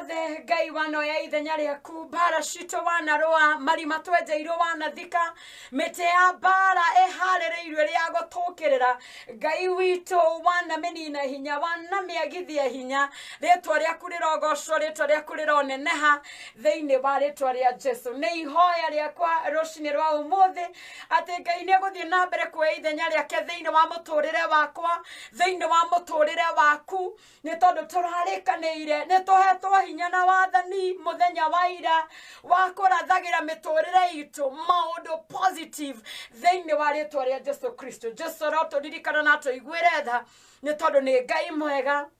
othe ngai wano ya ithenya rĩaku mbara citũ wanarũa marima twenjeirwo wanathika mĩtĩ ya mbara ĩharĩrĩirwo rĩa gũtũkĩrĩra ngai witũ wanamĩnina hinya wana wanamĩagithia hinya rĩtwa rĩaku rĩrogocwo rĩtwa rĩaku rĩroneneha thĩinĩ wa rĩtwa rĩa jesu nĩ ihoya rĩakwa rũcinĩ rwa ũmũthĩ atĩ ngai nĩ egũthiĩ na mbere kuoya ithenya rĩake thĩinĩ wa mũtũrĩre wakwa thĩinĩ wa mũtũrĩre waku nĩ tondũ tũrarĩkanĩire nĩ tũhetwo hinya na wathani muthenya wa ira wa kurathagira miturire itu maundu positive thiini wa ritwa ria jesu kristo jesu roturirikana na tuiguire tha ni tondu ni ngai mwega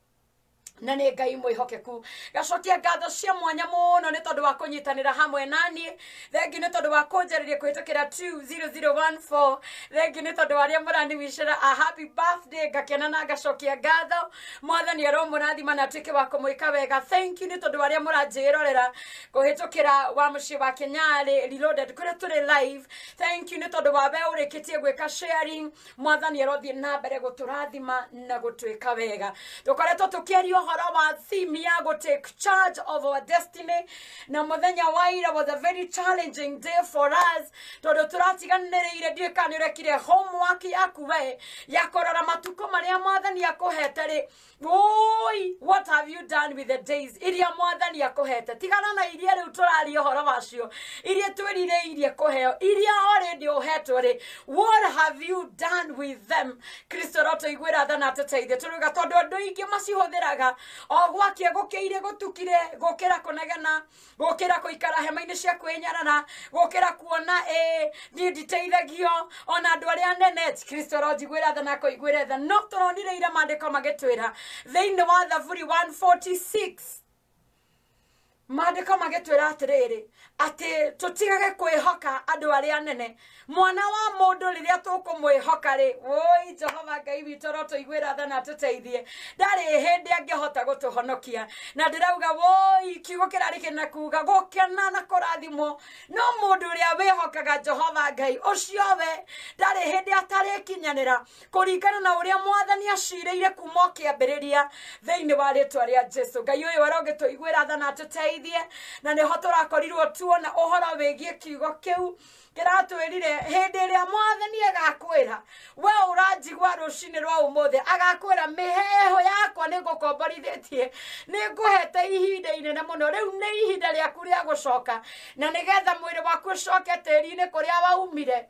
na nä ngai mwä hokeku gacokie ngatho cia mwanya må no nä tondå wa kå nyitanä hamwe naniä thengi nä tondå wa kå njarä kå hä tå kä ra thengi nä tondå arä a må raniwicera a happy birthday ngakena na ngacokia ngatho mwathani aro må rathima na atuä ke wa kå mwä ka wega thank you nä tondå arä a må ranjä rorera kå hä tå kä ra wa må ciä wa kenyarä reloaded kå rä tå rä live thank you nä tondå wa we å rä kä tie gwä ka sharing mwathani arothiä na mbere gå tå rathima na gå tuä ka wega tå koretwo tå kä uhoro wa theme ya gå charge of our destiny na muthenya wa ira was a very challenging day for us tondu turatiganiriire ndiä ka nä å rekire yaku we ya kårora matukå marä a mwathani akå hete what have you done with the days iria mwathani akå hete tigana na iria rä u tå raria å horo wacio iria twä rire irie kå heo iria orä å hetwo rä what have you done with them kristo roto iguä ra thana tå teithä tå rä ga tondå andå ingä macihå thä raga o gwakia gukiire gutukire gukira kunegena gukira kuikara hema-ini cia kwinyarara gukira kuona ä niä nditeithagio ona andå arä a nene kristo rojiguä ra tha na kåiguä re tha no tå ronire ira mandä ko magä twä ra thä inä wa thaburi 146 mandiko magitwira atiriri ati tutigage kwihoka andu aria anene mwana wa mundu riria tukumwihoka ri oi jehova ngai witũ ro tuiguĩra tha na tũteithie ndarĩ hĩndĩ angĩhota gũtũhonokia na ndirauga woi kiugo kĩrarĩ kĩna kuga gukena na kũrathimwo no mũndũ ũrĩa wĩhokaga jehova ngai ũcio we ndarĩ hĩndĩ atarĩkinyanĩra kũringana na ũrĩa mwathani acirĩire kuma o kĩambĩrĩria wa ritwa rĩa jesu ngai ũyũ arogĩtũiguĩra tha na tuteithie tũteithie na nä ho tå rakorirwo tuona å horo wä giä kiugo kä u kä ratwä rire hä ndä ä rä a mwathani agakwä ra we å ranjigua rå cinä rwa å må thä agakwä ra mä heho yakwa nä ngå komborithä tie nä ngå hete ihinda inene må no rä u nä ihinda rä aku rä a gå coka na nä getha mwä rä waku å coke tä ri-inä kå rä a waumire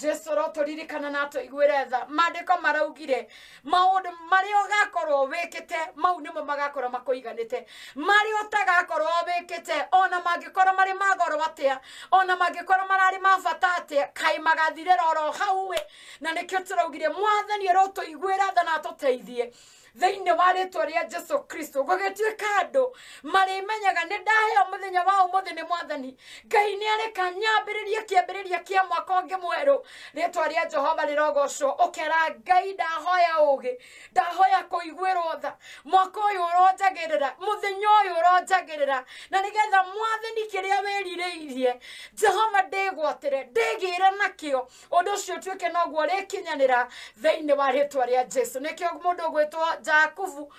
jesu ririkana na iguä tuiguire tha mandiko maraugire maå ndå marä a å gakorwo wä kä te mau nä nimo magakorwo makå iganä te marä a tagakorwo wä kä te ona mangä korwo marä magoro atä a ona mangä korwo mararä mabata atä a kaä magathirira oro hau na nä kä nikio turaugire mwathani rotuiguira tha na tå teithie thĩinĩ wa ritwa ria jesu kristo gũgĩtuĩka andũ marĩmenyaga ni ndaheo mũthenya wa ũmũthĩ ni mwathani ngai ni arĩ kanyambĩrĩria kĩambĩrĩria kia mwaka ũngĩ mweru ritwa ria jehova rĩrogocwo ũkera ngai ndahoya ũũgĩ ndahoya kũiguĩrwo tha mwaka uyu ũronjagĩrĩra muthenya uyu ũronjagĩrĩra na nĩgetha mwathani kiria wĩrirĩirie jehova ndĩgwatĩre ndĩgĩre nakĩo ũndũ ũcio ũtuĩke noguo ũrĩkinyanĩra thĩinĩ wa ritwa ria jesu nikio mundu ũgwĩtwo za, za nguvu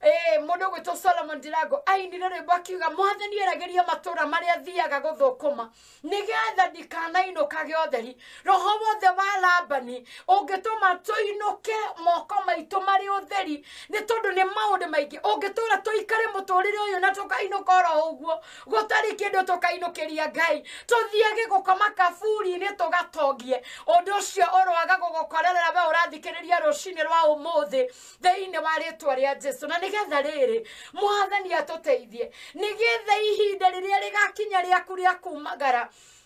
Eh, må ndå gwä two solomon ndirago ainire rä mbo akiuga mwathani erageria matå ra marä a thiaga gå thå kå ma nä getha ndikanainå kage ũtheri roho wothe wa labani å ngä tå ma tå inåke moko maitå marä theri nä tondå nä maå ndå maingä å ngä tå ra tå ikare må tå rä re å yå na tå kainå ka å guo gå tarä kä ndå tå kainå kä ria ngai tå thiage gå koma kaburi-inä tå gatongie å ndå å cio å roaga gå gå korerera we å rathikä rä ria rå cinä rwa å må thä thä-inä wa rä twa rä a jesu na nä nigetha riri mwathani atuteithie nigetha getha ihinda rĩrĩa rigakinya rĩaku rĩa kumagara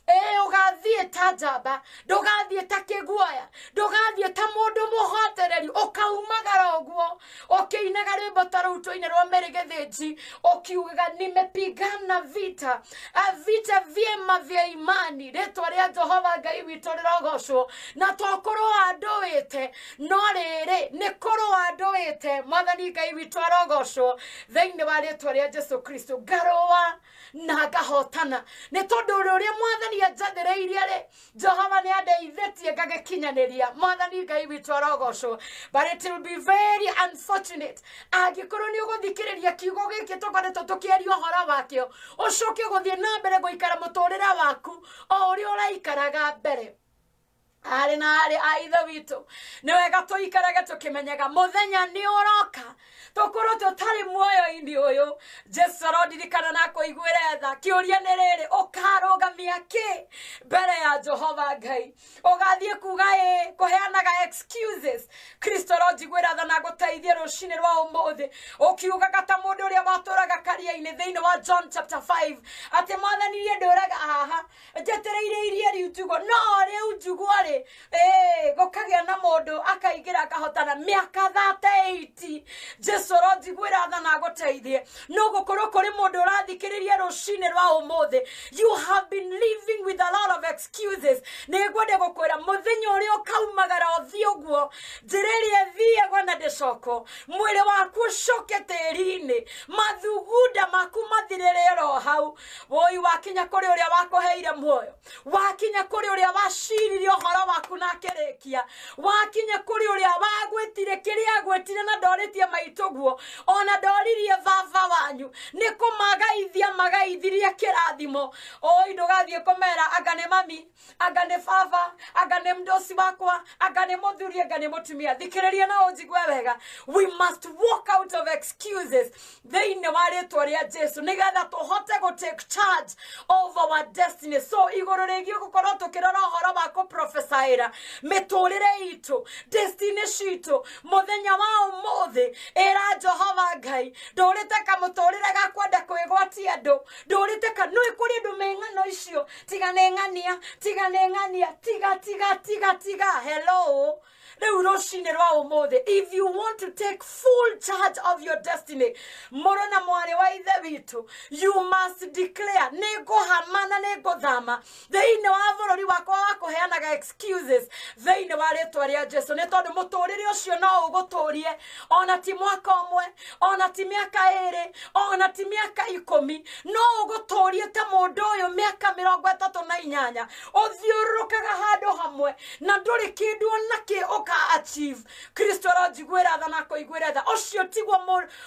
ũgathiĩ eh, ta njamba gathiä ta ndå gathiä ta mũndũ mũhotereri ũkaumagara ũguo ũkĩinaga rwĩmbo ta rũu tũine rwa merĩ gĩthĩnji ũkiugaga nimepigana vita vita ma vya imani rĩtwa a jehova ngai witũ rogocwo na tokũrũa te no rĩrĩ nĩ kũrũa ndũĩte mwathani ngai witũ arogocwo thĩinĩ wa rĩtwa a jesu kristo ngarũa na ngahotana nĩ tondũ a mwathani ndania njathä iria rä jehova nä andeithetie ngagäkinyanä ria mwathani ngai witå arogocwo but it will be very unfortunate angäkorwo nä å gå thikä rä ria kiugo gä kä tåkoretwo tå kä eria å horo wakä o å coke gå thiä na gå ikara må tå rä re waku o å rä a å raikaraga mbere ari na ari a ithe witå nä wega tå ikarage tå kä menyaga må thenya nä å roka tå korwo tå tarä muoyo-inä å yå jesu arondirikana na kå iguä re tha kä å ria nä rä rä å karå gamia kä mbere ya jehova ngai å gathiä kuga ä kå heanaga kristo aronjiguä ra na gå teithie rå cinä rwa å må thä å kiugaga ta må ndå å rä a watåraga karia-inä thä inä wa john chapter 5 atä mwathani niä ndå raga haha njetä rä ire iria riu njugå no rä u njugwarä gå kagä na må ndå akaingä ra akahotana mä aka thateiti jesu ronjigwä ra thana ngå teithie no gå korwo kå rä må ndå å rathikä rä rie rå cinä rwa å må thä you have been living with a lot of excuses nä ngwende gå kwä ra må thenya å rä a å kaumagara å thiä å guo njä rä ä thiä gwana ndä coko mwä waku å coke tä ri-inä mathugunda maku mathirä rä ro hau woi wakinya kå rä å rä a wakå heire muoyo wakinya kå rä å rä a wacirire å horo waku na akirikia wakinye kuri uria wagwitire kiria gwetire na ndoritie maituguo ona ndoririe vava wanyu ni kumagaithia magaithirie kirathimo oi ndugathie kumera anga ni mami anga ni baba anga ni mdosi wakwa anga ni muthuri anga ni mutumia thikiriria na unjigue wega we must walk out of excuses thiini wa ritwa ria jesu nigetha tuhote gu take charge of our destiny so iguru rigie gukorwo tukirora uhoro wa kuprofesa gutugacaira miturire itu destiny shitu muthenya wa umuthi ira jehova ngai ndurite kamuturire gakwenda kwigwatia andu ndurite ka nui kuri andu me ng'ano icio tiga ne ng'ania tiga ne ng'ania tiga tiga tiga tiga hello umuthi if you want to take full charge of your destiny moro na mwarä wa ithe witũ you must declare hamana ngũhama na nĩ ngũthama thĩinĩ wa ri wakwa wa kũheanaga excuses thĩinĩ wa rĩtwa rĩa jesu rä re å cio no ũgũtũrie ona ti mwaka ũmwe ona ti mĩaka ĩrĩ ona ti ikå mi no ũgũtũrie ta mũndũ ũyũ mĩaka mĩrongo tatå na inyanya kaga handå hamwe na ndũrĩ kĩndũ na kĩ ũka aka achieve kristo aronjiguĩra tha na kũiguĩra tha ũcio tiguo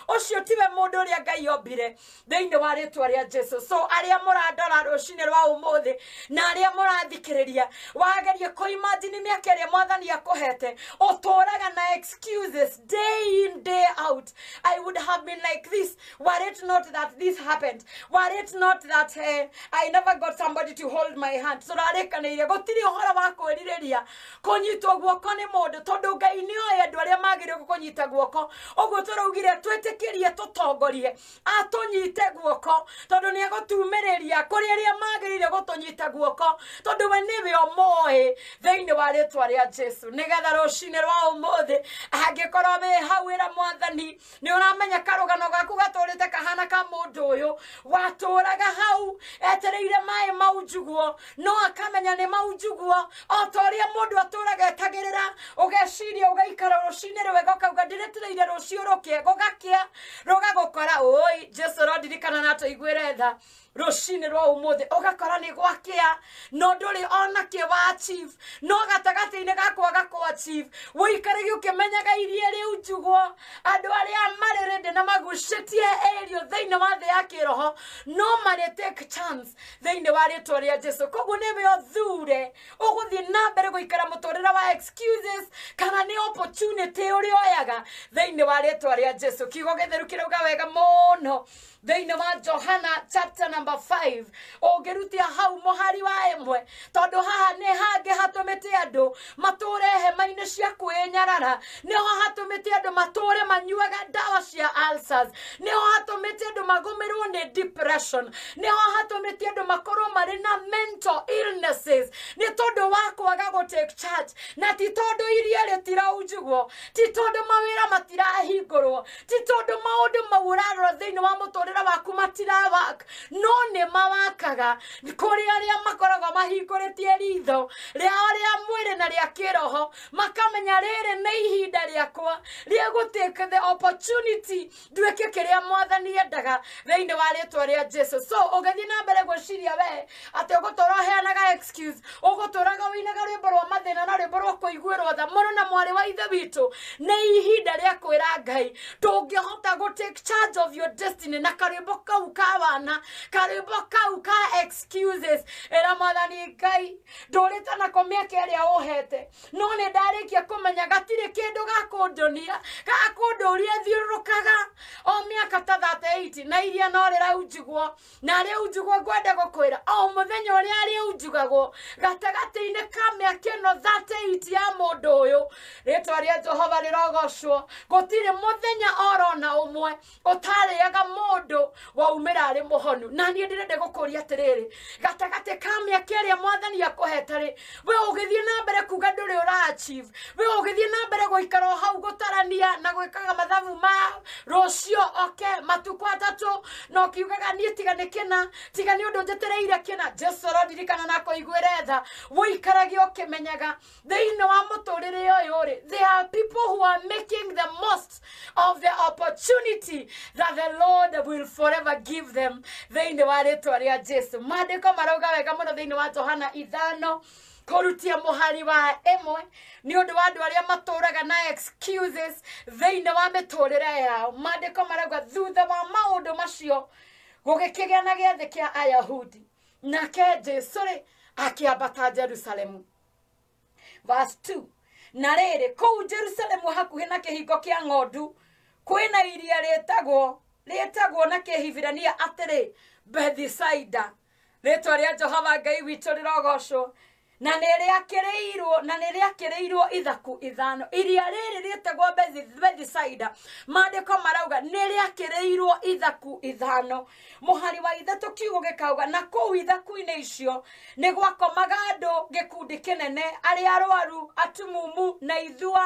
ũcio tiwe mũndũ ũrĩa ngai ombire thĩinĩ wa rĩtwa rĩa jesu so arĩa mũrandora rũcinĩ rwa ũmũthĩ na arĩa mũrathikĩrĩria wagerie kũimajini mĩaka ĩrĩa mwathani akũhete ũtũraga na excuses day in day out i would have been like this were it not that this happened were it not that uh, i never got somebody to hold my hand tũrarĩkanĩire gũtirĩ ũhoro wa kũnyitwo guoko nĩ mũndũ mundu tondu ngai ni oye andu aria magirire gukunyita guoko uguo turaugire twitikirie tutongorie atunyite guoko tondu ni egutumiriria kuri aria magirire gutunyita guoko tondu we ni we omoe theini wa ritwa ria jesu nigetha rucine rwa umuthi angikorwo we hawira mwathani ni uramenya karugano gaku gaturite kahana ka mundu uyu waturaga hau etereire mai maujuguo no akamenya ni maujuguo otoria mundu aturaga etagirira ugeciria ugaikara rucinä rwega ukauga ndä rä tä ire rå ciå rå kä gå gakä a rå gagå kora oi jesu rondirikana na tå iguä retha rucinä rwa umuthi ugakora nä gwakia no ndå ona kä wa chief no gatagatä-inä gakwaga gakwa chief wåikare ikare å kä menyaga iria rä u njugwo andå arä a rä ndä na magucä tie ärio thä inä wa thä kä roho no mare take chance thä inä wa rä rä a jesu koguo nä mä othure å gå thiä na mbere gå ikara må tå rä re wa excuses kana nä opportunity å rä oyaga thä inä wa rä two rä jesu kigo getherukira theru kä wega må no thä wa johana chapter number 5 å ngä rutia hau må hari wa ämwe tondå haha nä hangä hatå mä te andå matå re hema-inä cia kwä nyarara nä ho hatå mä te andå matå re manyuaga dawa cia ulcers nä ho hatå mä te andå magå rwo nä depression nä ho hatåmä andå makorwo marä na mental illnesses nä tondå wa kwaga gå take charge na ti tondå iria rä ti tondå mawä ra matirahingå rwo ti tondå maå ndå mau å rarora thä inä wa må tå rä makorera baku matirabaka no nä mawakaga kũrĩ arĩa makoragwo mahingũrĩtie ritho rĩao rĩa mwĩrĩ na rĩa kĩroho makamenya rĩrĩ nĩ ihinda rĩakwa rĩgũtĩka the opportunity nduĩke kĩrĩa mwathani endaga thĩinĩ wa rĩtwa rĩa jesu so ũgĩthiĩ na mbere gwĩciria we atĩ ũgũtũra ũheanaga excuse ũgũtũraga ũinaga rwĩmbo rwa mathĩna na rwĩmbo rwa kũiguĩrwo tha mũno na mwarĩ wa ithe witũ nĩ ihinda rĩa kwĩra ngai hota gũ take charge of your destiny na ka karimboka ukabana karimboka uka excuses era mwathani ngai ndurite nako miaka iria ohete no ni ndarikia kumenya gatire kindu gakundunia gakunduria thirukaga o miaka ta 38 na iria no rira unjigwo na ri unjigwo ngwende gukwira o muthenyo ri ari ujugago gatagati-ini ka miaka ino thate iti ya mundu uyu ritwa ria jehova rirogocwo gutire muthenya orona umwe utarĩaga mũndũ mundu waumira ari muhonu na nie ndirende gukuria atiriri gatagati ka miaka iria mwathani akuhetari we ugithie na mbere kuga nduri ura achieve we ugithie na mbere guikara hau guta kũgeithania na gwĩkaga mathabu ma rũcio oke matuko atatũ na ũkiugaga niĩ tiga nĩ kĩna tiga nĩ ũndũ njĩtĩrĩire kĩna jesu arondirikana na kũiguĩre tha wũikarage ũkĩmenyaga thĩinĩ wa mũtũrĩre ũyũ rĩ there are people who are making the most of the opportunity that the lord will forever give them thĩinĩ wa rĩtwa rĩa jesu maandĩko marauga wega mũno thĩinĩ wa johana ithano kurutia muhari wa emwe ni undu wa andu aria maturaga na excuses thiini wa miturire yao maandiko marauga thutha wa maundu macio gugikigia na giathi kia ayahudi nake jesu ri akiambata jerusalemu verse 2 na rĩrĩ kũu jerusalemu hakuhĩ na kĩhingo kĩa ng'ondu kwĩna iria rĩtagwo rĩtagwo na kĩhibirania atĩrĩ bethisaida rĩtwa rĩa jehova ngai witũ rĩrogocwo na nä rä akä na nä rä akä rä irwo ithaku ithano iria rä rä rĩtagwo bethisaida mandĩko marauga nä rä akä rä irwo ithaku ithano må hari wa ithatå kiugo gä kauga na kũu ithaku-inä icio nä gwakomaga andå gä kundi kä nene arä arwaru atumumu na ithua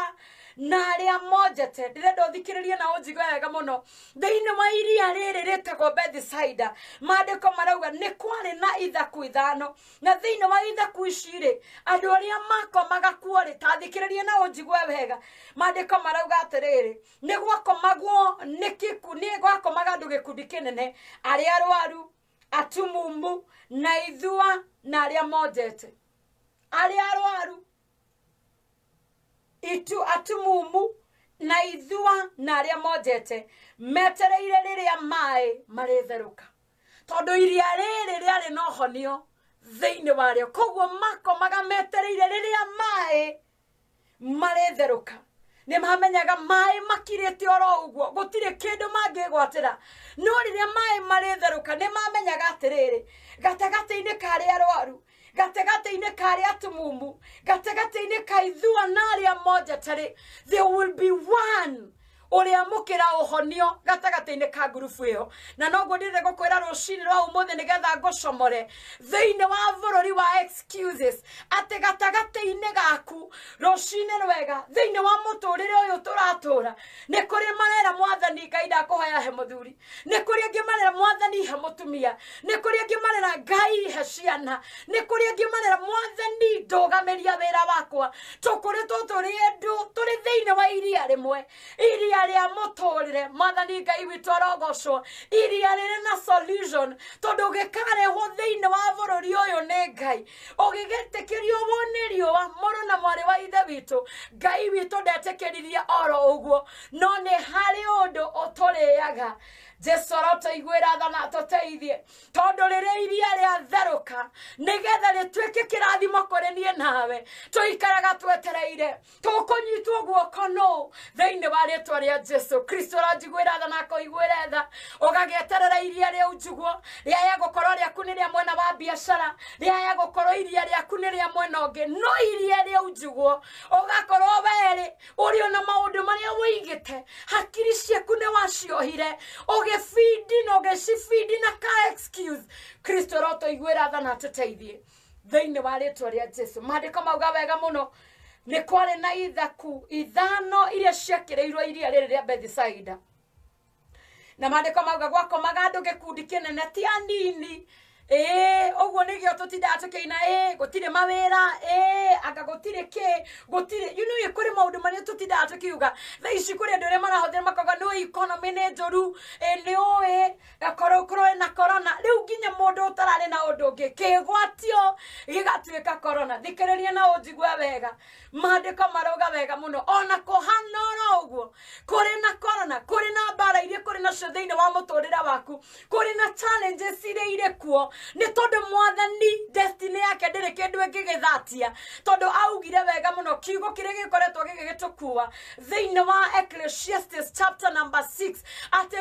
na aria mojete ndirenda uthikiririe na unjigue wega muno thiini wa iria riri ritagwo bethisaida maandiko marauga ni kwari na ithaku ithano na thiini wa ithaku ici ri andu aria makomaga kuo ri ta thikiriria na unjigue wega maandiko marauga atiriri ni gwakomagwo ni kiku ni gwakomaga andu gikundi kinene aria arwaru atumumu na ithua na aria mojete aria arwaru itu atumumu na ithua na aria monjete metereire riria mai maritherũka tondũ iria rĩrĩ rĩarĩ na ũhonio thĩinĩ warĩo koguo makomaga metereire rĩrĩa mai marĩtherũka ni mamenyaga mai makirĩte oro ũguo gutire kindu mangigwatira no rĩrĩa mai marĩtherũka ni mamenyaga atiriri gatagatĩ-inĩ karĩa rwaru gatagatĩ-inĩ a atumumu mumu inĩ ka ithua na arĩa moja tarĩ there will be one uriamukira uhonio gatagatiini ka ngurubu iyo na noguo ndire gukwira rucini rwa umuthi nigetha ngucomore thiini wa bururi wa excuses ati gatagatiini gaku rucini rwega thiini wa muturire uyu turatura ni kuri marera mwathani ngai ndakuhoya he muthuri ni kuri angi marera mwathani he mutumia ni kuri angi marera ngai he ciana ni kuri angi marera mwathani ndugamiria wira wakwa tukoretwo turi ndu turi thiini wa iria rimwe iria iria rä a må tå rä re mwathani ngai witå arogocwo iria rä na solution tondå gä karehwo thä inä wa bå rå ri å yå nä ngai å gä gä tä kä rio wo nä riåa må na mwarä wa ithe witå ngai witå ndetä kä ririe oro å guo no nä harä å ndå å tå rä aga jesu arotũiguĩra tha na tũteithie tondu rĩrĩa iria rĩatherũka nĩgetha rĩtuĩke kĩrathimo kũrĩ nie nawe ikaraga twetereire tũkũnyitwo guoko no thĩinĩ wa rĩtwa rĩa jesu kristo ũranjiguĩra tha na kũiguĩre tha ũgagĩeterera iria rĩu njiguo rĩaya gũkorwo rĩaku nĩ rĩa mwena wa biacara rĩaya gũkorwo iria rĩaku nĩ rĩa mwena ũngĩ no iria rĩu ujugwo ũgakorwo werĩ uri ona maundu marĩa wĩigĩte hakiri ciaku nĩ waciohire ũgĩbindi na ũgĩcibindi na ka excuse kristo rotoiguĩra tha na tuteithie thĩinĩ wa ritwa ria jesu madiko mauga wega muno ni kwarĩ na ithaku ithano iria ciakĩrĩirwo iria rĩrĩ rĩa bethisaida na madiko mauga gwakomaga andũ gĩkundi kĩnene ti anini ä å nä gä o tå tindaga tå kä ina ä eh, gå tirä mawä ra ä eh, anga gå tirä kä gå tirä nä makoga nä ikonomä nä njå ru eh, nä å ä gakorwo na korona rä u nginya må ndå å tararä na å ndå å ngä kä gwatio rä rie na å wega mandä ko wega må ona kåhana oro å guo rä na korona kå na mbara iria kå rä nacio thä inä wa må tå rä re waku kå rä na challenges iria irä kuo nä tondå mwathani destiny yake rä kä ndå ngä gä thatia tondå augire wega må no kiugo kä rä gä koretwo gä gä tå kua thä inä wa ecclesiastes chapter number 6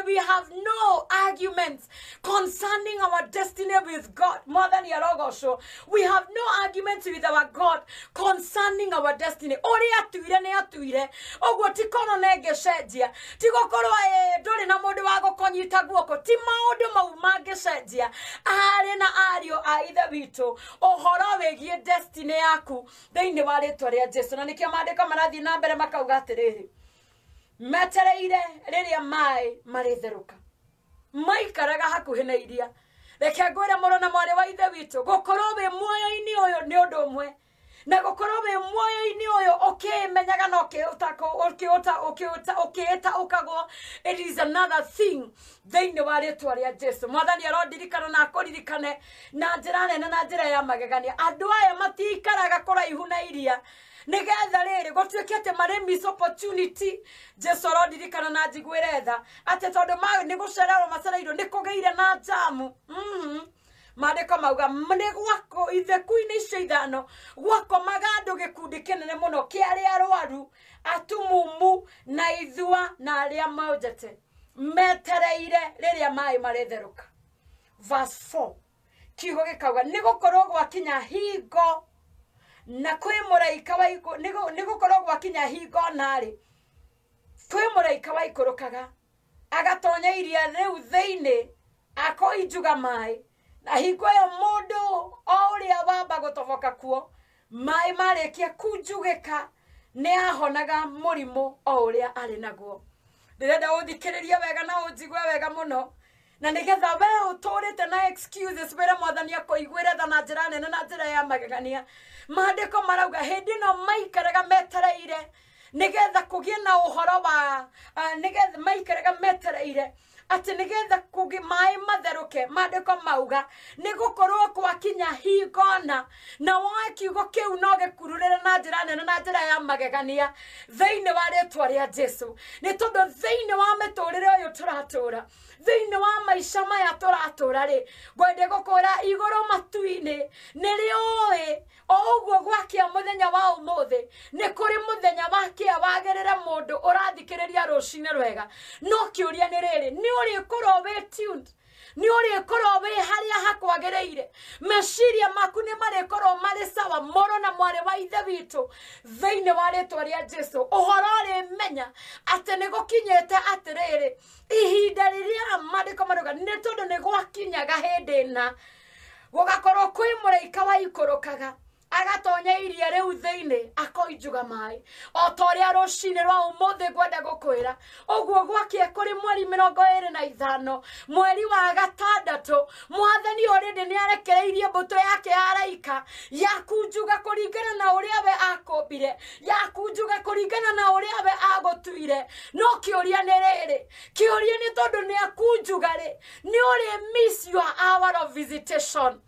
we have no arguments concerning our destiny with god mwathani arogocwo we have no arguments with our god concerning our destiny å rä atuire nä atuire å guo tikono nä ngä cenjia tigå korwo ndå rä na må ndå wa gå konyita guoko ti maå ndå mau mangä cenjia arä ari na ario a ithe witå å horo wä giä destiny yaku thä wa rä twa rä a jesu na nä kä o mandä marathiä na mbere makauga atä rä rä metereire rä rä a maä marä therå maikaraga hakuhä na iria reke ngwä re må rona mwarä wa ithe witå gå korwo wä muoyo-inä å yå nä å ndå å mwe na korwo wä muoyo-ini uyu ukimenyaga na ukiitaukagwo it is another thing thĩinĩ wa rĩtwa rĩa jesu mwathani arondirikana na ririkane na ra nene na njĩra ya magegania andå aya matiikaraga raihu na iria nigetha getha gũtuĩke atĩ marĩ miss opportunity jesu arondirikana na njiguĩre tha atĩ tondũ nĩ gũcererwo macereirwo nĩ kũgĩire na njamu mm -hmm mariko mauga nä gwako ithekuinä icio ithano gwako magandå gä kundi kä nene må no kä arä arwaru atumumu na ithua na arä a maunjete metereire rä rä a maä maretherå ka kiugo gä kauga nä gå korwo gwakinya hingo na kwä må raika wa nä gå korwo gwakinya hingo narä kwä må raika ikå rå kaga agatonya iria rä u thä inä akoinjuga maä na hingo ĩyo mũndũ o ũrĩa wamba gũtoboka kuo kia marĩkia kunjugĩka nĩ ahonaga mũrimũ o ũrĩa arĩ naguo ndĩrenda ũthikĩrĩrie wega na ũnjigue wega mũno na nĩgetha we ũtũrĩte na excuses wĩre mwathani akũiguĩre tha na njĩra nene na njĩra ya magegania maandĩko marauga hĩndĩ no maikaraga metereire nĩgetha kũgĩe na uhoro wa uh, nĩgetha maikaraga metereire atĩ nĩgetha maĩ matheruke mandĩko mauga gå korwo gwakinya hingona na woe kiugo kĩu no gĩkururĩre na ra nene na njĩra ya magegania thĩinĩ wa rĩtwa rĩa jesu nĩ tondũ thĩinĩ wa mĩtũrĩre ũyũ tũratũra thĩinĩ wa maica maya gå kå ra igå rå matu-inĩ nĩ ä o ũguo må thenya wa ũmũthĩ nĩ kũrĩ mũthenya wa kĩa wagĩrĩre mũndũ ũrathikĩrĩria cinä rwega no kĩũria nĩ rĩrĩ nĩ urikora we tuned nä å rä korwo wä harä a hakwagä rä ire maku nä marä korwo marä cawa moro na mwarä wa ithe witå thä inä wa twa rä a jesu å horo rä menya atä nä gå kinyä te atä rä rä ihinda rä rä a marä ko marä nä tondå nä gwakinyaga hä ndä na gå gakorwo kwä må raika rå kaga agatonya iria riu thiini akoinjuga mai o ta uria rucini rwa umuthi ngwenda gukwira uguo gwakie kuri mweri mirongo iri na ithano mweri wa gatandatu mwathani urindi ni arekereirie mbuto yake ya araika yakunjuga kuringana na uria we akumbire yakunjuga kuringana na uria we agutuire no kiuria ni riri kiuria ni tondu ni akunjuga ri ni uri miss your hour of visitation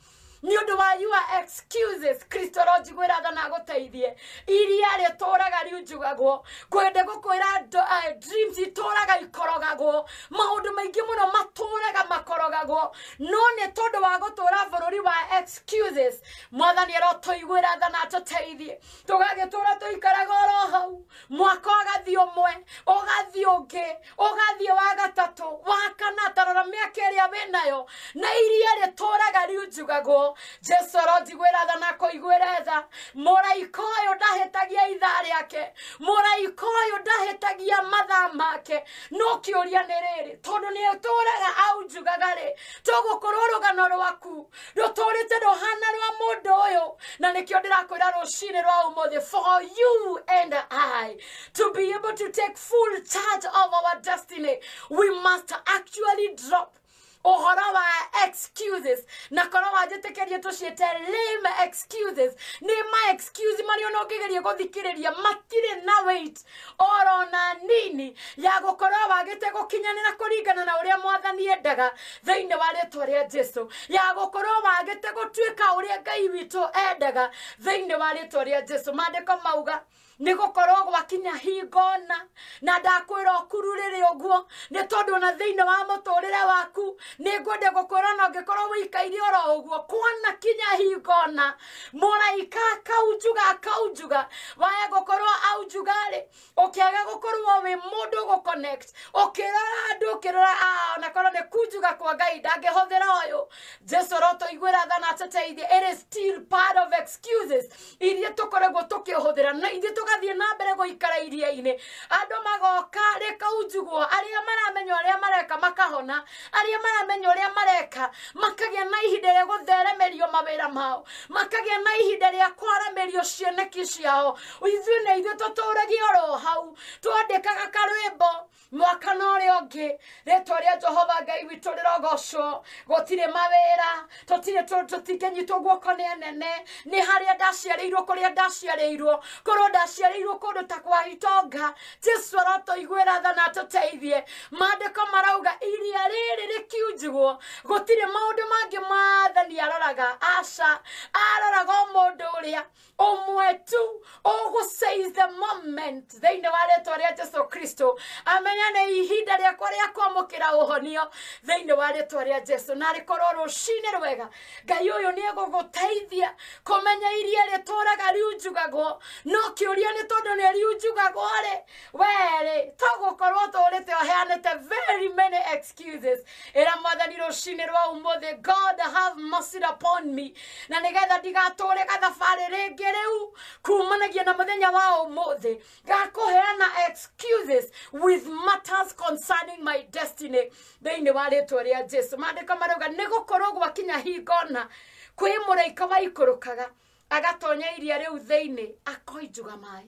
nä å ndå wa your excuses kristo ronjigwä rathana gå teithie iria rä tåraga rä njugagwo ngwende gå kwä ra eh, itå raga ikorogagwo maå ndå maingä må no matå matåraga makorogagwo no nä tondå wa gå tå ra bå rå ri wa excuses mwathani arotå igwä rathana tå teithie tå gagä tå ra tå ikaraga oro hau mwaka ågathiä å mwe å gathiä å ngä å gathiä wa gatatå wa kana tarora mä aka ä rä a wä nayo na iria rä tå raga rä njugagwo igũrũ jesu aronjiguĩra tha na kũiguĩra tha mũraika ũyũ ndahĩtagia ithaa rĩake mũraika ũyũ ndahĩtagia mathaa make no kĩũria nĩ rĩrĩ tondũ nĩ ũtũũraga aunjugaga rĩ tũgũkorwo rũgano rwaku rũtũũrĩte rũhana rwa mũndũ ũyũ na nĩkĩo ndĩrakwĩra rũcinĩ rwa ũmũthĩ for you and i to be able to take full charge of our destiny we must actually drop uhoro wa excuses na korwo wanjĩtĩkĩrie tũciĩte lame excuses nĩ ma excuse marĩa ona ũngĩgeria gũthikĩrĩria matire na oro orona nini ya gũkorwo wagĩte gũkinyanĩra kũringana na ũrĩa mwathani endaga thĩinĩ wa rĩtwa rĩa jesu ya gũkorwo wagĩte gũtuĩka ũrĩa ngai witũ endaga thĩinĩ wa rĩtwa rĩa jesu maandĩko mauga nä gå korwo gwakinya hingona na ndakwä ra å kuru rä rä å guo nä tondå ona thä inä wa må tå rä re waku nä ngwende gå kwä ra na ngä korwo wä ikaire oro å guo kwana kinya hingona må raika kaunjuga akaunjuga waya gå korwo aunjugarä å kä aga gå korwo wä må ndå gå å kä rora andå å kä rora ah, ona korwo nä kunjuga kwa ngai ndangä hå thä å yå jesu roto igwä ra thana ateteithie it is still part of excuses iria tå koragwo tå kä hå thä ra na iria tũgathiĩ na mbere ikara iria ine andũ magoka rĩkaunjugwo arĩa maramenya ũrĩa mareka makahona arĩa maramenya ũrĩa mareka makagĩa na ihinda rĩa gutheremerio mawĩra mao makagĩa na ihinda rĩa kwaramĩrio cioneki ciao ithuĩ na ithuĩ tũtũragia oro hau twandĩkaga karwĩmbo mwaka na ũrĩa ũngĩ rĩtwa rĩa jehova ngai witũ rĩrogocwo gũtirĩ mawĩra tũtirĩ tũtingĩnyitwo guoko nene nĩ anene nĩ harĩa ndaciarĩirwo kũrĩa ndaciarĩirwo korwo kå ndå ta kwa itonga jesu thana tha teithie tũteithie ko marauga iria rĩrĩ rĩkiunjigwo gũtirĩ maũndũ mangĩ maathani aroraga aca aroraga o mũndũ ũrĩa ũmwe tu ũgũ seize the moment thĩinĩ wa rĩtwa rĩa jesu kristo amen menya ne ihinda rĩakwa rĩa kwamũkĩra ũhonio thĩinĩ wa rĩtwa ria jesu na rĩkorwo rũcinĩ rwega ngai ũyũ nĩ egũgũteithia kũmenya iria rĩtũraga riunjugagwo no kĩũria nĩ tondũ nĩ riunjugagwo rĩ werĩ togũkorwo tũrĩte ũheanĩte very many excuses ĩra mwathani rũcinĩ rwa ũmũthĩ god have mercy upon me na nĩgetha ndigatũre gathabarĩ rĩngĩ rĩu kumanagia na mũthenya wa ũmũthĩ gakũheana excuses with matters concerning my destiny thĩinĩ wa rĩtwa rĩa jesu maandĩko marauga nĩ gũkorwo gwakinya hingona kwĩ mũraika waikũrũkaga agatonya iria rĩu thĩinĩ akoinjuga maĩ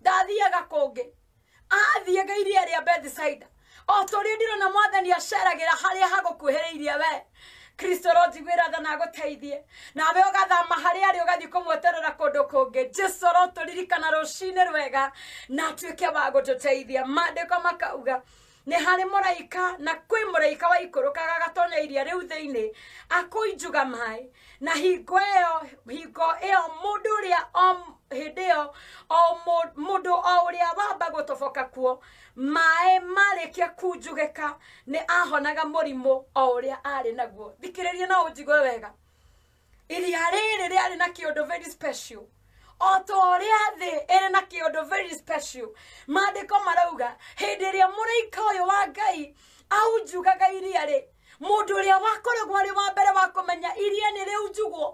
ndathiaga kũngĩ athiaga iria rĩa bethisaida o tũrĩ ndirona mwathani aceragira harĩa hagũkuhĩrĩirie wee kristo ronjiguiraga na aguteithie nawe ugathama haria ari ugathii kumweterera kundu kungi jesu roturirikana rucini rwega na atuike wa gututeithia maandiko makauga nĩ harĩ mũraika na kwĩ mũraika waikũrũkaga gatonya iria rĩu thĩinĩ akũinjuga maĩ na hingo ĩyo hingo ĩyo mũndũ ũrĩa hä ä o må ndå o å rä a wamba gå kuo maä marä kia kunjugä ka nä ahonaga må rimå o å rä a arä naguo thikä rä rie na å wega iria rä rä rä na kä å very special o ta å rä a thä ä rä na kä å very special mandä ko marauga hä ndä ä rä a må rä ika å yå wa ngai aunjugaga iria rä mundu uria wakoragwo ari wa mbere wa kumenya iria ni riu njugwo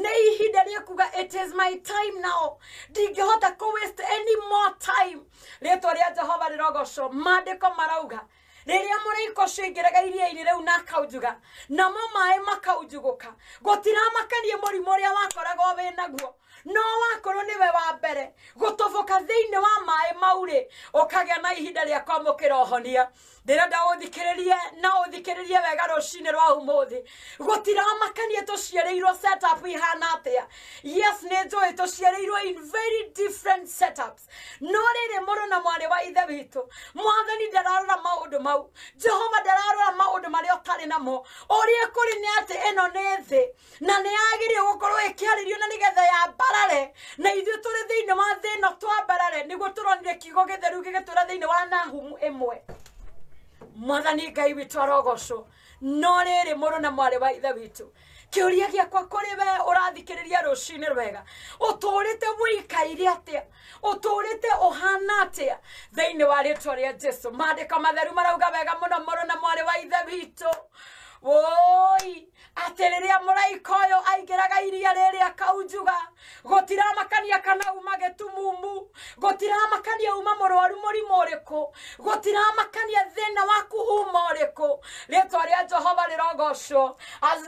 ni ihinda kuga it is my time now ndingihota ku waste any more time ritwa ria jehova rirogocwo mandiko marauga rĩrĩa mũraiko cingĩraga iria-inĩ rĩu na akaunjuga namo maĩ makaunjuguka gũtiramakanie mũrimũ ũrĩa wakoragwo wĩ naguo no wakorwo we wa mbere gutoboka thiini wa mai mau ri ukagia na ihinda ria kwamukira uhonia ndirenda uthikiririe na uthikiririe wega ruciini rwa umuthi gutiramakanie tuciarirwo setup ihana atia yes ni njui tuciarirwo in very different setups no riri muru na mwari wa ithe witu mwathani ndararora maundu mau jehova ndararora maundu maria utari namo uria kuri ni ati ino ni thi na ni yagirie gukorwo ikiaririo na nigetha yamba twarare na rä thä inä wa thä no twambarare nä guo nĩguo tũronire kiugo ra thä inä wa nahumu mwe mwathani ngai witå arogocwo no rä rä må rå na mwarä wa ithe witå kä å ria gä akwa kå rä we å rathikä ũrathikĩrĩria rũcinĩ rwega å å tå tå rä rä te te å hana atä a thä inä wa rĩtwa rĩa jesu maandĩko matheru marauga wega må no må rå na mwarä wa ithe witå atä rä rä a må raika å yå aingäraga iria rä rä a kaunjuga gå tiramakania kana uma gä tumumu gå tiramakania uma må rwaru må rimå rä kå gå tiramakania thä na waku huma å rä kå rä twa rä a jehova rä rogocwo rä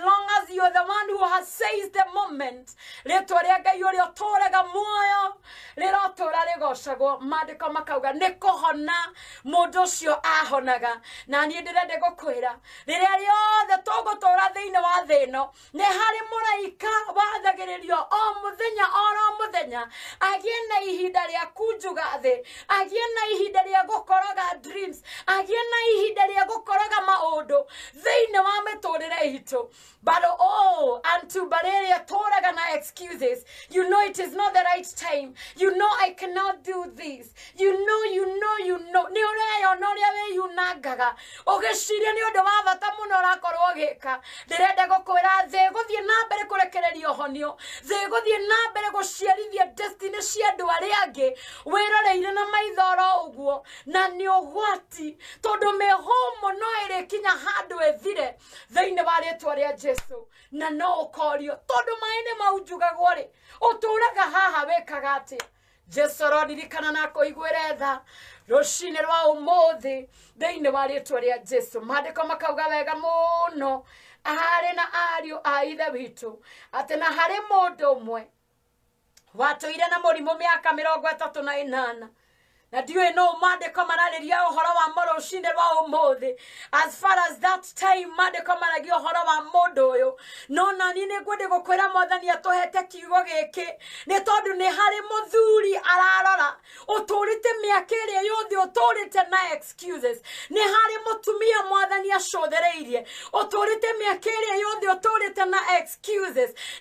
twa rä a ngai å rä a å tå rega muoyo rä rotå ra rä gocagwo mandä ko makauga nä kå hona må ndå å cio ahonaga na niä ndä rende gå kwä ra rä rä a rä othe tå gå tå ra thä inä wa thä no nä harä må raika wathagä rä rio o må thenya oro må thenya agä na ihinda rä aku njuga thä agä na ihinda rä a gå koroga dreams agä na ihinda rä a gå koroga maå ndå thä inä wa mä tå rä re itå but oh antu barä rä a tå raga na excuses you know it is not the right time you know i cannot do this you know you know you know nä å reyona å rä a wä å gä ciria nä å ndå wa bata må no å rakorwo å gä ka gukwira thä guthie na mbere kurekereria honio thä guthie na mbere guciarithia destiny cia andå arä angä wiroreire na maithoro uguo na nä ugwati tondu mihomo no iri kinya handu ethire thiini wa ritwa ria jesu na no ukorio tondu maini mau njugagwo ri uturaga haha wikaga ati jesu arondirikana na kũiguĩre tha rũcinĩ rwa ũmũthĩ thĩinĩ wa rĩtwa rĩa jesu maandĩko makauga wega no ahare na ariå a ithe witå atä na harä må ndå å na må rimå mä aka rongo na ä na ndiũĩ nũ mandĩko mararĩria ũhoro wa mũrũcinĩ wa ũmũthĩ as far as that time mandĩko maragia ũhoro wa mũndũ ũyũ no nani gå kwä ra mwathani atå hete kiugo gä kä nä tondå nä harä må thuri ararora å tå rä te mä aka ũtũrĩte mĩaka ĩrĩa yothe te na nä harä må tumia mwathani å tå rä te mä acũthĩrĩirie ũtũrĩte mĩaka ĩrĩa yothe te na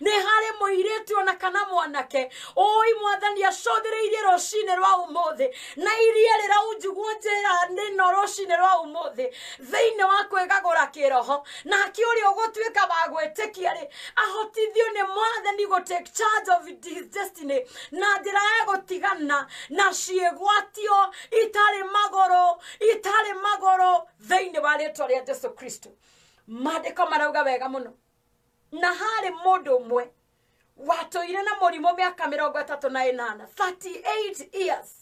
nä harä må irä mũirĩtu ona kana mwanake ũĩ mwathani acũthĩrĩirie rũcinĩ rwa ũmũthĩ na iria rä ra unjiguote nä rå cinä rwa må thä-inä wa kwägagåra kä roho nake å rä å gå tuä ka wa gwä tä kia rä ahotithio nä mwatheni gå take charge of his destiny na njä ra ya gå tigana na gwatio itarä magå itarä magå thä-inä wa rä twa rä a jesu kristo mandäko marauga wega må no na harä må ndå mwe watå ire na må rimå mä aka mä rongo ätatå na ä nana 38 years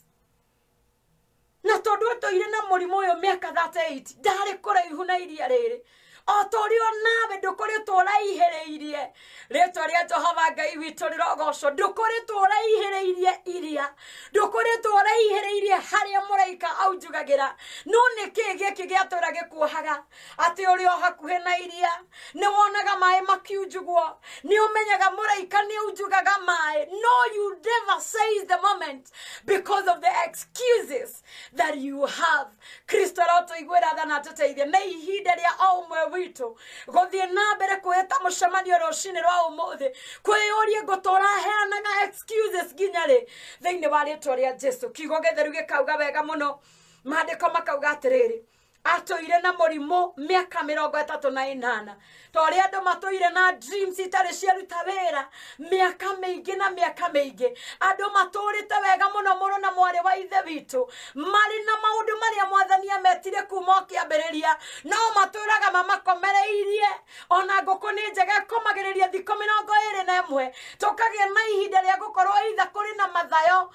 na tondu atoire na murimu uyu miaka 38 ndari kuraihu na iria riri otorio ta o nawe ndå kå rä two å raihä rä irie rĩtwa rĩa jehova ngai witå rä rogocwo ndå kå rä two raihä rä irie iria ndå kå rä two å raihä rä irie harĩa må raika aunjugagä ra no nä kä gä kä gä atå ra gä kuohaga atä å rä o hakuhä na iria nä wonaga maä makiunjugwo nä å menyaga må raika nä unjugaga maä no you never says the moment because of the excuses that you have kristo rotå thana tå teithie nä ihinda rä a o gwitå guthie na mbere kuheta ta må cemanio rå-cinä rwa å må thä kwä excuses rie ngå tå raheanaga nginya rä thä wa rä twa rä a jesu kiugo gä theru gä kauga wega må no mandä ko makauga atä rä rä ire na mũrimũ mĩaka mĩrongo ĩtatũ na ĩnana ta ũrĩa andũ ire na dreams itarĩ ciaruta wĩra mĩaka mĩingĩ na mĩaka mĩingĩ andũ matũrĩte wega muno muno na mwari wa ithe witũ mari na maũndũ marĩa mwathani metire kuma o kĩambĩrĩria no matũraga mamakomereirie ona ngũkũ ni njega ĩkomagĩrĩria thiko mirongo ĩrĩ na ĩmwe tũkagĩa na ihinda ria gũkorwo itha kuri na mathayo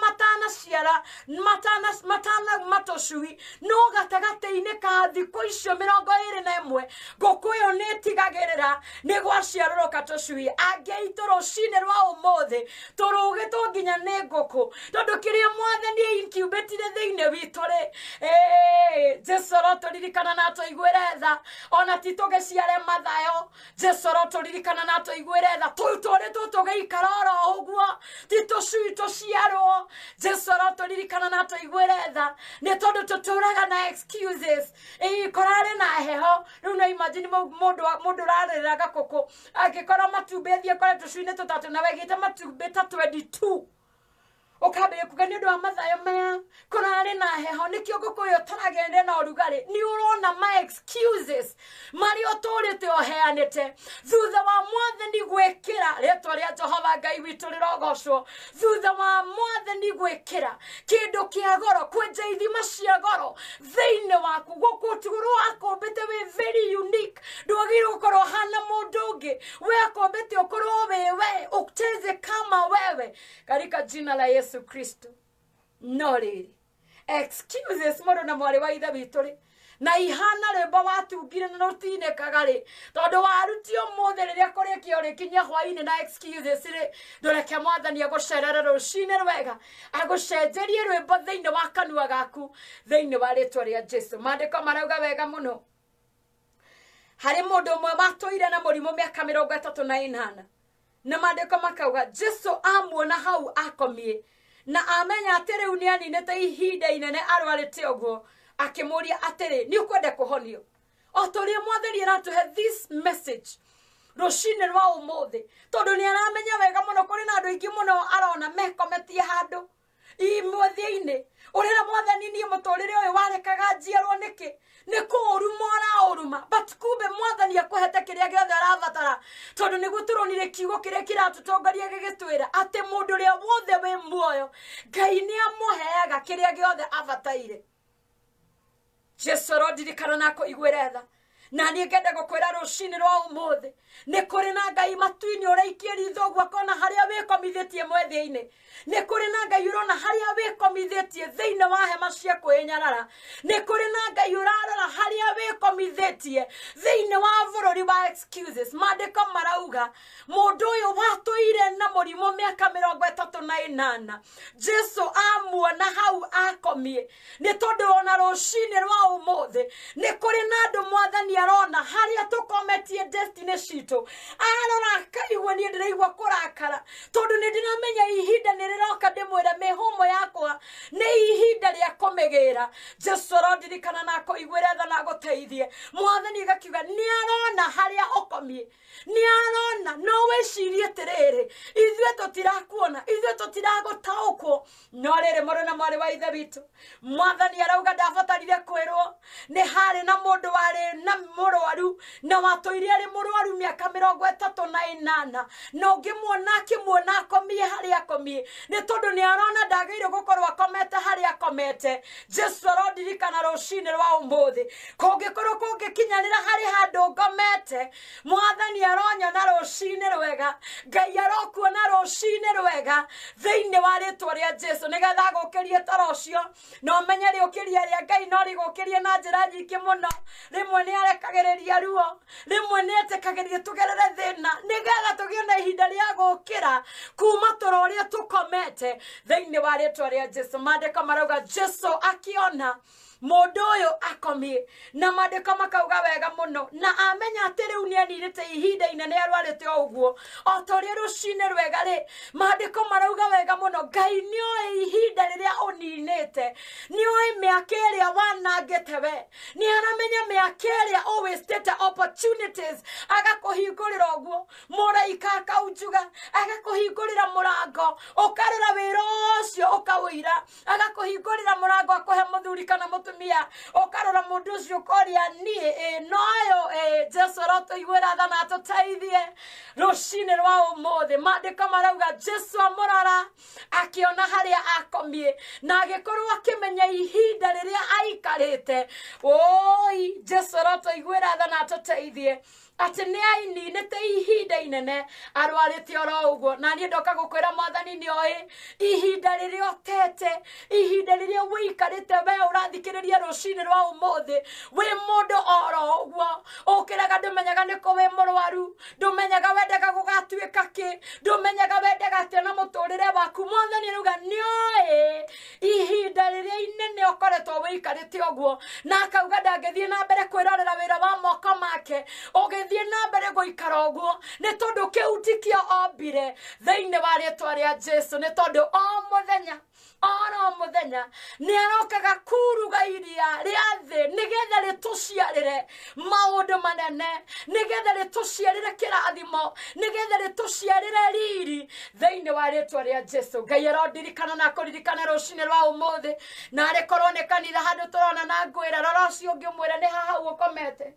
matana ciara matana matana matũcui no gataga gatĩ-inĩ ka thikũ icio mĩrongo ĩrĩ na ĩmwe ngũkũ ĩyo nĩ ĩtigagĩrĩra nĩ gwaciarũrũka tũcui angĩ itũ rũcinĩ rwa ũmũthĩ tũrũgĩtwo nginya nĩ ngũkũ tondũ kĩrĩa mwathani inkiumbĩtire thĩinĩ witũ rĩ jesũ rotũririkana na tũiguĩre tha ona ti tũgĩciare mathayo jesũ rotũririkana na tũiguĩre tha tũu tũrĩ tũ tũgĩikara oro ũguo ti tũcui tũciarwo jesũ rotũririkana na tũiguĩre tha nĩ tondũ tũtũraga na excuse excuses ikorare na heho riu no imagine mundu mundu urarira gakuku angikorwo matumbĩ thiä kore tå cui nä tå tatå na wegä te matumbä ta 22 ukambä kuga nä å ndå wa mathayo maya kå rarä na heho nä kä o ngå kå yå taragerere na å rugarä nä å rona marä å tå rä te å heanä te thutha wa mwatheni gwä kä ra rä rä a jehova ngai witå rä rogocwo thutha wa mwatheni gwä kä ra kä ndå kä a goro kwenja ithima cia goro thä inä waku gå kå tigå wakå mbä te wä ndwagä gå korwo hana må ndå å ngä we akombä te å korwo wä we å kama wewe karika jina la yesu yesu kristo no rĩrĩ excuses moro na mwarĩ wa ithe witũ rĩ na ihana rwĩmbo watungire na rũtinĩkaga rĩ tondũ waruti ũmũthĩ rĩrĩa kũrĩkio rĩkinya hwaĩ-inĩ na excuses rĩ ndũreke mwathani agũcerere rũcinĩ rwega agũcenjerie rwĩmbo thĩinĩ wa kanua gaku thĩinĩ wa rĩtwa rĩa jesu maandĩko marauga wega mũno harĩ mũndũ ũmwe watũire na mũrimũ mĩaka mĩrongo ĩtatũ na inana na maandĩko makauga jesu amuona hau akomie na amenya atä rä u nä aninä ihinda inene arwarä te å guo akä ria atärä nä å kwende kå honio o ta rä mwatheri aratå this message rå rwa å må thä tondå nä aramenya wega må no kå rä na andå aingä må no arona mekometie handå imuthia urira ũrĩra mwathani niĩ mũtũrĩre ũyũ warekaga njiarwo ni kuru kũũruma uruma but kumbe mwathani akuhete kiria gĩothe arabatara tondu ni guturonire kiugo kiria kĩratũtongoria gigitwira ati mundu ria wothe we muoyo ngai ni amuheaga kiria gĩothe abataire jesu arondirikana na akũiguĩre na ni ngenda gukwira rucini rwa ũmũthĩ nä kå rä na ngai matu-inä å raikie ritho gwakona harä a wä komithä tie mwethia-inä nä kå rä na ngai å rona harä a wä komithä tie thä inä wa hema cia kwä nyarara nä kå rä na ngai å rarora harä a wä komithä tie thä inä wa bå rå ri wa excuses mandäko marauga må ndå å yå watå ire na må rimå mä aka mä rongo ätatå na ä nana jesu amuona hau akomie nä tondå ona rå cinä rwa å må thä nä kå rä na andå mwathani arona harä a tå kometie destiny citå witå arora kaigua niä ndä raigua kå rakara tondå nä ndä ramenya ihinda nä rä roka ndä mwä ra mä homo yakwa nä ihinda rä a kå mä gä ra jesu arondirikana na akå igwä re na gå teithie mwathani gakiuga nä arona harä a å komiä nä arona no wä cirie atä rä rä ithuä tå tirakuona ithuä tå tiragå taå kwo no rä rä må na mwarä wa ithe witå mwathani arauga ndabatarire kwä rwo nä harä na må ndå warä na må rwaru na watå ire arä må rwaru mä miaka mirongo etatu na inana na ũngĩmuona akĩmuona akomie harĩa akomie nĩ tondũ nĩ arona ndagĩire gũkorwo akomete harĩa akomete jesu arondirikana rũcinĩ rwa ũmũthĩ kũngĩkorwo kũngĩkinyanĩra harĩ handũ ngomete mwathani aronyona rũcinĩ rwega ngai arokuona rũcinĩ rwega thĩinĩ wa rĩtwa rĩa jesu nĩgetha agũkĩrie toro ũcio na ũmenye rĩũkĩria rĩa ngai no rĩgũkĩrie na njĩra nyingĩ mũno rĩmwe nĩ arekagĩrĩria ruo rĩmwe nĩ etĩkagĩria tugerere thina nigetha tugie na ihinda ria gukira kuma turoria tukomete thini wa ritwa ria Jesu maandiko marauga Jesu akiona mundu uyu akomie na madiko makauga wega muno na amenya atä rä u nä te ihinda inene arwarä te oguo å guo rä a rå cinä rwega rä madiko marauga wega muno ngai nä oä ihinda rä rä a å ninä te nä ni mä aka ä rä a wanangä nä aramenya mä always state rä a å oguo te agakå hingå rä ra å guo må raika akaunjuga agakå hingå rä ra må rango å ra wä ra å cio å agakå hingå rä ra må rango akå he må kana mutumia ukarora mundu ucio ukoria nie noyo jesu arotuiguira tha na atuteithie rucini rwa umuthi mandiko marauga jesu amurora akiona haria akomie na agikorwo akimenya ihinda riria aikarite oi jesu arotuiguira tha na atuteithie aini nĩ te ihinda inene te oro guo na niĩ ndoka ra mwathani nä oä ihinda rĩrĩa otete ihinda rathikä rä ria rå cinä rwa wä må ndå oro må rwaru ndå menyaga wendega gå gatuä ka kä ndå menyaga wendaga atä na re waku mwathani ruga nä oä ihinda a inene te å guo na akauga ndangĩthiĩ na mbere wä ra wa moko make ũgĩ githie na mbere å guo ni tondu kiutikio ombire inä wa ritwa ria jesu ni tondu o muthenya oro muthenya ni arokaga kuruga iria tå ciarä re maå maundu manene getha getha rä kirathimo ciarä re riri theini wa ritwa ria jesu ngai arondirikana na kuririkana rucine rwa thä na rikorwo ni kanitha handu turona na ngwira rora ra ngimwira ni å ukomete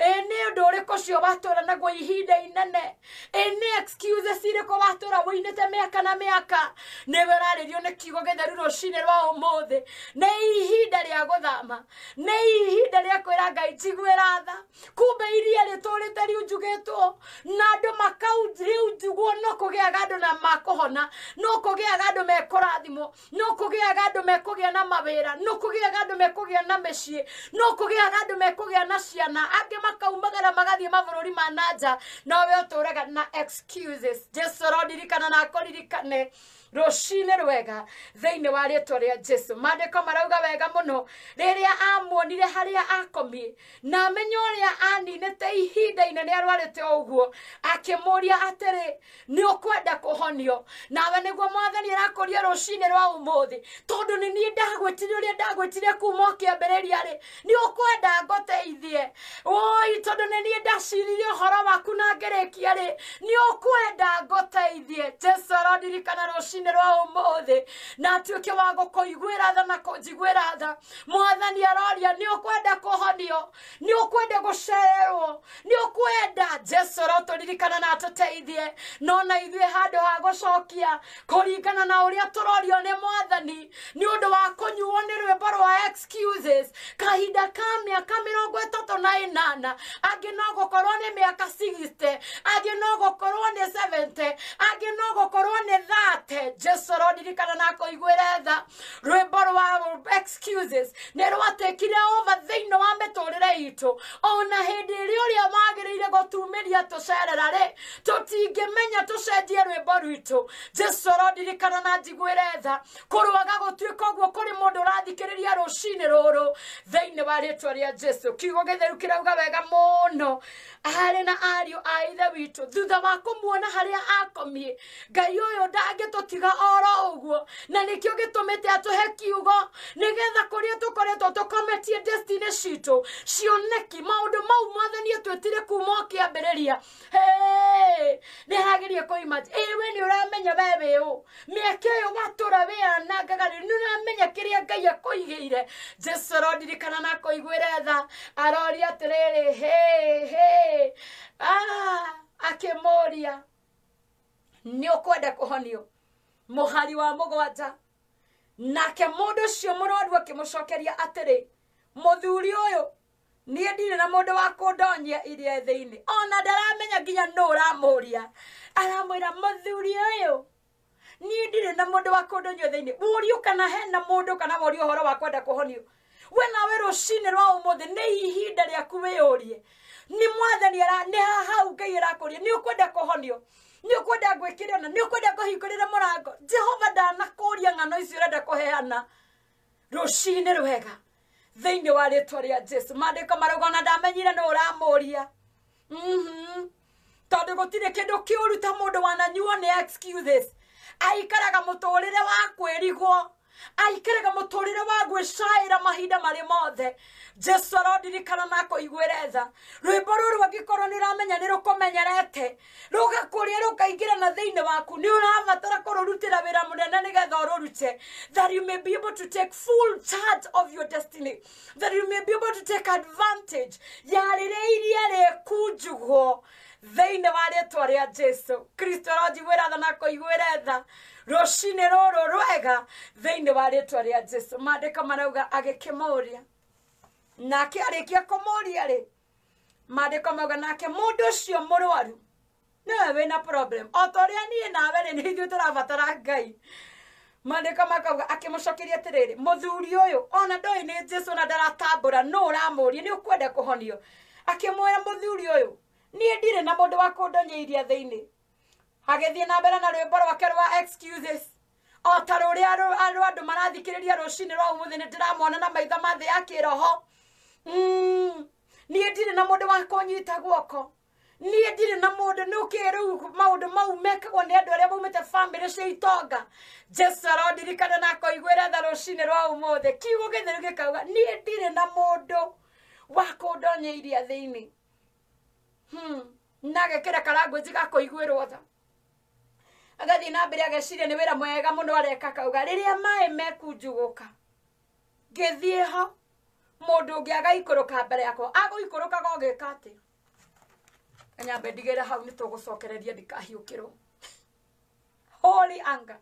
ä nä å ndå å rä kå cio watå ra naguo ihinda inene ä nä excuses irä kå watå te mä na mä aka nä wä rarä rio nä kiugo gätheru rå cinä rwa å må thä nä ihinda rä a gå thama nä ihinda rä a kwä ra ngai njiguä ratha kumbe iria rä tå rä na andå makau rä u no kå gä na makå hona no kå gä aga andå no kå gä aga andå mekå gä na mawä no kå gä aga andå mekå gä na mä no kå gä aga andå mekå gä na ciana angä makaumagara magathiä mabå ma nanja nowe å tå raga na excuses jesu rodirikana na ririkane rucinä rwega thä-inä wa rĩtwa rĩa jesu mandĩko marauga wega muno riria amuonire haria akomi na amenye ũrĩa aninĩte ihinda inene arwarĩte o ũguo akĩmũria atĩrĩ nĩ ũkwenda kũhonio nawe nĩguo mwathani arakũria rũcinĩ rwa ũmũthĩ tondũ nĩ niĩ ndagwĩtire ũrĩa ndagwĩtire kuuma ũkĩambĩrĩria rĩ nĩ ũkwenda ngũteithie oi tondũ ni niĩ ndaciririe ũhoro waku na ngĩrĩkia rĩ nĩ ũkwenda ngũteithie jesu arondirikana rũcinĩ ruciinĩ rwa ũmũthĩ na atuĩke wa gũkũiguĩra tha na kũnjiguĩra tha mwathani aroria nĩ ũkwenda kũhonio nĩ ũkwenda gũcererwo nĩ ũkwenda jesu rotũririkana na tũteithie no na ithuĩ handũ ha gũcokia kũringana na ũrĩa tũrorio nĩ mwathani nĩ ũndũ wa kũnyuo nĩ rwĩmbo rwa excuses kahinda ka mĩaka mĩrongo ĩtatũ na ĩnana angĩ no gũkorwo nĩ mĩaka sigiste angĩ no gũkorwo nĩ sevente angĩ no gũkorwo nĩ thate jesu arondirikana na akoiguä tha rwimbo rwa excuses nä rwatekire ova thä inä wa mä tå rä re itå ona hä ndä ä rä å rä a magä rä ire gå tumä ria tå cerera rä tå tingämenya tå cenjie rwimbo rwitå jesu arondirikana na njiguä re tha kå rwaga gå tuä ka å guo kå rä må ndå å rathikä rä ria rå cinä rå rå thä inä wa twa rä a jesu kiugo gä theru kä rauga wega må no harä na ariå aithe ithe witå thutha wa kå muona harä a akomie ngai å yå ndangä tå tiga oro å guo na nä kä o gä tå mä te atå he kiugo nä getha kå rä a tå koretwo tå kometie destiny citå cioneki maå ndå mau mwathani twä tire kuma å kä ambä rä ria nä hagä we nä å ramenya we wä mä yo watå ra wä nä ramenya kä rä a ngai akå jesu arondirikana na kå tha aroria atä rä rä Ah, akä må ria nä å kwenda kå honio må hari wa må gwanja nake må ndå å cio må rwaru akä må cokeria atä rä må thuri å yå niä na må ndå wa kå ndonyia iria thä inä ona ndaramenya nginya nå å ramå ria aramwä ra må thuri å yå niä na må ndå wa kå ndonyio thä inä wå kana hena må kana wå ri å wa kwenda kå honio we nawe rå cinä rwa å må thä nä ihinda rä aku wä å rie nä mwathani nä hahau ngai rakå ria nä å kwenda kå honio nä å kwenda ngwä kä rä ona nä å kwenda kå hingå rä re må rango jehova ndanakå ria ng'ano icio renda kå heana rå cinä rwega thä inä wa rä twa rä a jesu mandä ko marauga ona ndamenyire no å ramå ria mm-hmm. tondå gå tirä kä ndå kä å ruta må ndå wananyuo nä aikaraga må tå rä re wa kwä rigwo rä re wa ra mahinda marä mothe jesu arondirikana na akoiguire tha rwimbo ruru angikorwo ni uramenya ni nä rugakuria rukaingira na rå waku ni urabatara kururutira wira munene nigetha ururute that you may be able to take full charge of your destiny that you may be able to take advantage ya riria iria riku thĩinĩ wa rĩtwa rĩa jesu kristo aronjiguĩra tha na kũiguĩra tha rũcinĩ rũrũ rwega thĩinĩ wa rĩtwa rĩa jesu maandĩko marauga agĩkĩmũũria nake arĩkia kũmũũria rĩ maandĩko mauga nake mũndũ ũcio mũrwaru nĩwe wĩna problem o ta ũrĩa niĩ nawe rĩ nĩ ithuĩ tũrabatara ngai maandĩko makauga akĩmũcokeria atĩrĩrĩ mũthuri ũyũ ona ndoĩ nĩ jesu na ndaratambũra nũ ũramũũria nĩ ũkwenda kũhonio akĩmwĩra mũthuri ũyũ niä ndirä na må ndå wa kå ndonya iria thä inä na mbere na rwä rwake rwa excuses o ta rå rä a rwa andå marathikä rwa må thä nä ndä na maitha mathä ya kä roho mm. niä ndirä na må ndå wa kå nyita guoko niä ndirä na må ndå nä å mau mekagwo nä andå arä a maumä te bamä cia itonga jesu arondirikana na akoiguä re tha rå rwa å må thä kiugo gä theru gä kauga na må ndå wa kå ndonya Hmm. na agekera karangå cigakoiguä tha agathiä na mbere ageciria nä wä ra mwega må no areka kauga rä rä a maä mekunjugå ka ngä ho må ndå å ngä agaikå rå ka mbere yakwa agå ikå rå kaga å gä ka hau ni tå gå cokereria ndikahiå kä holy anger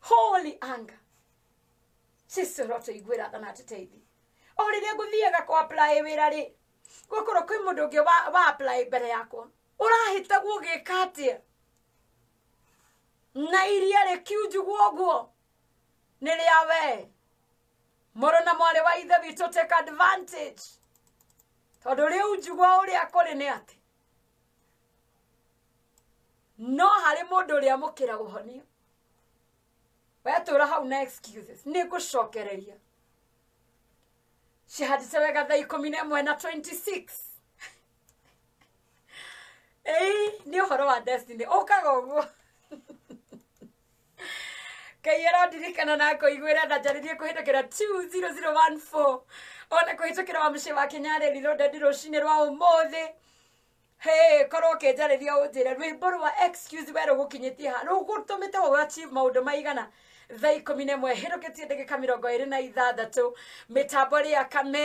holy anger cicå ro tå iguä ra thana tå teithi o kwa wä ra rä gwakorwo kwä må ndå å ngä wa apply mbere yakwa å rahätagwo å gä ka atä na iria rä kiunjugwo å guo nä rä a wee moro na mwarä wa ithe witå take advantage tondå rä u njugwa å rä a kå rä nä atä no harä må ndå å rä amå kä ra gå honio wetå ra hau na excuses nä ngå cokereria she had cihandicewega thaa ikumi na ĩmwe na 26 ĩi nĩ ũhoro wa destiny ũkaga ũguo ngai arondirikana na kũiguĩra na njaririe kũhĩtũkĩra 20014 ona kũhĩtũkĩra wa mũciĩ wa kenyarĩri rũndendi rũcinĩ rwa ũmũthĩ hĩ korwo ũkĩnjarĩria ũnjĩre rwĩmbo rwa excuse we rũgũkinyĩtie ha rũgũtũmĩte ũgachieve maũndũ maigana thaa ikumi na ĩmwe hĩtũkĩtie ndagĩka mĩrongo ĩrĩ na ithathatũ mĩtambo ĩrĩa kame